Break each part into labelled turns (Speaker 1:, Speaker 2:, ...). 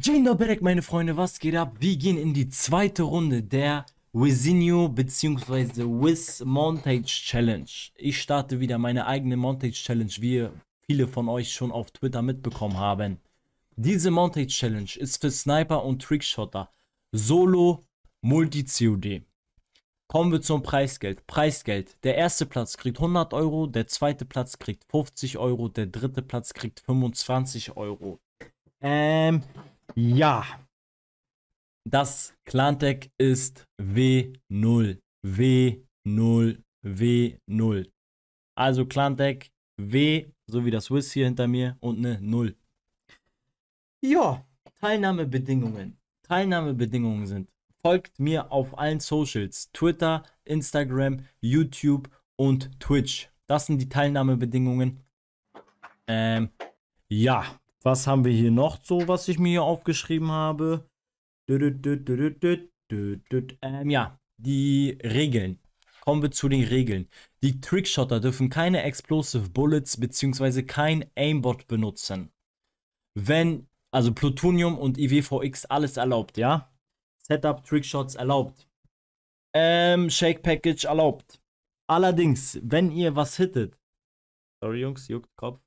Speaker 1: Jane Berek, meine Freunde, was geht ab? Wir gehen in die zweite Runde der Wizinho bzw. Wiz Montage Challenge. Ich starte wieder meine eigene Montage Challenge, wie viele von euch schon auf Twitter mitbekommen haben. Diese Montage Challenge ist für Sniper und Trickshotter. Solo, Multi-COD. Kommen wir zum Preisgeld. Preisgeld. Der erste Platz kriegt 100 Euro, der zweite Platz kriegt 50 Euro, der dritte Platz kriegt 25 Euro. Ähm, ja. Das Clan-Deck ist W0. W0. W0. Also Clan-Deck W, so wie das Swiss hier hinter mir, und eine 0. Ja, Teilnahmebedingungen. Teilnahmebedingungen sind, folgt mir auf allen Socials, Twitter, Instagram, YouTube und Twitch. Das sind die Teilnahmebedingungen. Ähm, ja, was haben wir hier noch so, was ich mir hier aufgeschrieben habe? Ähm, ja, die Regeln. Kommen wir zu den Regeln. Die Trickshotter dürfen keine Explosive Bullets bzw. kein Aimbot benutzen. Wenn, also Plutonium und IWVX alles erlaubt, ja? Setup Trickshots erlaubt. Ähm, Shake Package erlaubt. Allerdings, wenn ihr was hittet. Sorry, Jungs, juckt Kopf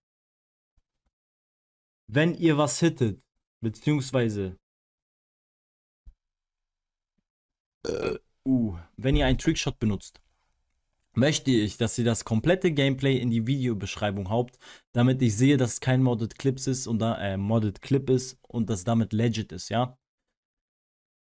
Speaker 1: wenn ihr was hittet, beziehungsweise äh, uh, wenn ihr einen Trickshot benutzt, möchte ich, dass ihr das komplette Gameplay in die Videobeschreibung habt, damit ich sehe, dass es kein Modded Clips ist und da, äh, Modded Clip ist und das damit legit ist, ja?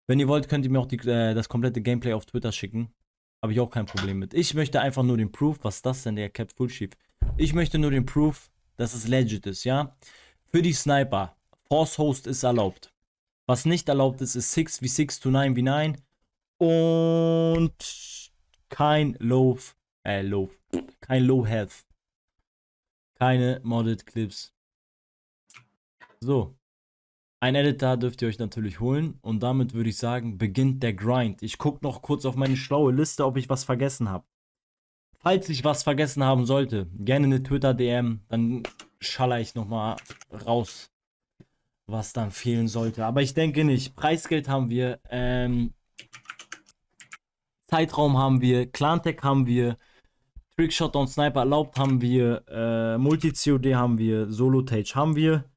Speaker 1: Wenn ihr wollt, könnt ihr mir auch die, äh, das komplette Gameplay auf Twitter schicken. Habe ich auch kein Problem mit. Ich möchte einfach nur den Proof, was ist das denn, der Cap Full Chief? Ich möchte nur den Proof, dass es legit ist, ja? Für die Sniper, Force Host ist erlaubt. Was nicht erlaubt ist, ist 6v6 to 9v9 und kein Low, äh, Low, kein Low Health. Keine Modded Clips. So. Ein Editor dürft ihr euch natürlich holen und damit würde ich sagen, beginnt der Grind. Ich gucke noch kurz auf meine schlaue Liste, ob ich was vergessen habe. Falls ich was vergessen haben sollte, gerne eine Twitter-DM, dann schaller ich nochmal raus, was dann fehlen sollte. Aber ich denke nicht. Preisgeld haben wir, ähm, Zeitraum haben wir, Clantech haben wir, Trickshot und Sniper erlaubt haben wir, äh, Multi-COD haben wir, Solo-Tage haben wir,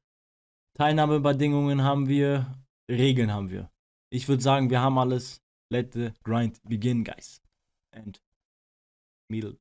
Speaker 1: Teilnahmebedingungen haben wir, Regeln haben wir. Ich würde sagen, wir haben alles. Let the grind begin, guys. And middle.